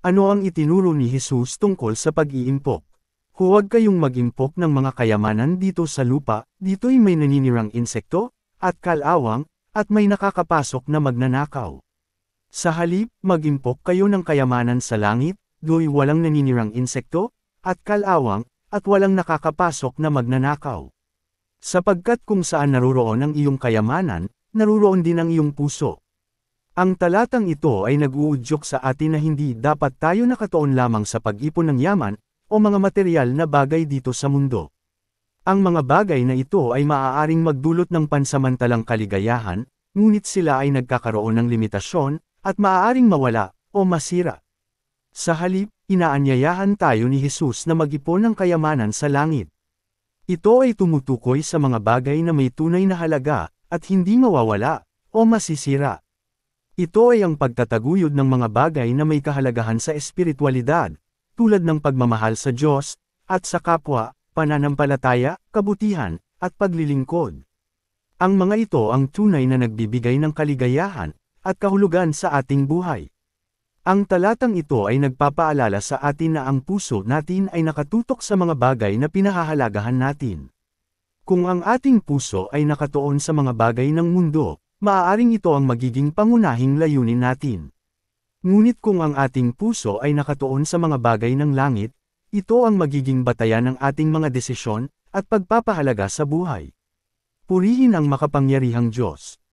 Ano ang itinuro ni Jesus tungkol sa pag-iimpok? Huwag kayong mag-impok ng mga kayamanan dito sa lupa, dito'y may naninirang insekto, at kalawang, at may nakakapasok na magnanakaw. Sa halip, mag-impok kayo ng kayamanan sa langit, do'y walang naninirang insekto, at kalawang, at walang nakakapasok na magnanakaw. Sapagkat kung saan naroroon ang iyong kayamanan, naroroon din ang iyong puso. Ang talatang ito ay nag-uudyok sa atin na hindi dapat tayo nakatoon lamang sa pag-ipon ng yaman o mga material na bagay dito sa mundo. Ang mga bagay na ito ay maaaring magdulot ng pansamantalang kaligayahan, ngunit sila ay nagkakaroon ng limitasyon at maaaring mawala o masira. Sa halip, inaanyayahan tayo ni Jesus na mag-ipon ng kayamanan sa langit. Ito ay tumutukoy sa mga bagay na may tunay na halaga, at hindi mawawala, o masisira. Ito ay ang pagtataguyod ng mga bagay na may kahalagahan sa espiritualidad, tulad ng pagmamahal sa Diyos, at sa kapwa, pananampalataya, kabutihan, at paglilingkod. Ang mga ito ang tunay na nagbibigay ng kaligayahan at kahulugan sa ating buhay. Ang talatang ito ay nagpapaalala sa atin na ang puso natin ay nakatutok sa mga bagay na pinahahalagahan natin. Kung ang ating puso ay nakatuon sa mga bagay ng mundo, maaaring ito ang magiging pangunahing layunin natin. Ngunit kung ang ating puso ay nakatuon sa mga bagay ng langit, ito ang magiging batayan ng ating mga desisyon at pagpapahalaga sa buhay. Purihin ang makapangyarihang Diyos.